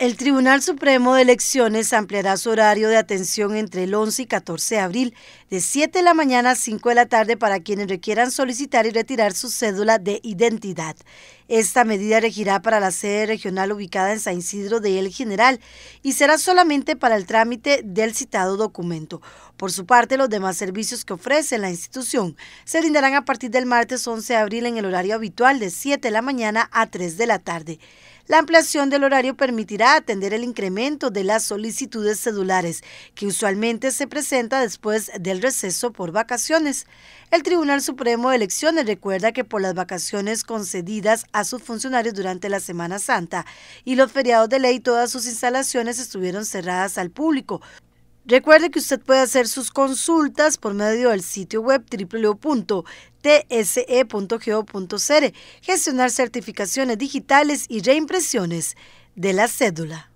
El Tribunal Supremo de Elecciones ampliará su horario de atención entre el 11 y 14 de abril, de 7 de la mañana a 5 de la tarde, para quienes requieran solicitar y retirar su cédula de identidad. Esta medida regirá para la sede regional ubicada en San Isidro de El General y será solamente para el trámite del citado documento. Por su parte, los demás servicios que ofrece la institución se brindarán a partir del martes 11 de abril en el horario habitual de 7 de la mañana a 3 de la tarde. La ampliación del horario permitirá atender el incremento de las solicitudes celulares, que usualmente se presenta después del receso por vacaciones. El Tribunal Supremo de Elecciones recuerda que por las vacaciones concedidas a sus funcionarios durante la Semana Santa y los feriados de ley, todas sus instalaciones estuvieron cerradas al público, Recuerde que usted puede hacer sus consultas por medio del sitio web www.tse.go.cr, gestionar certificaciones digitales y reimpresiones de la cédula.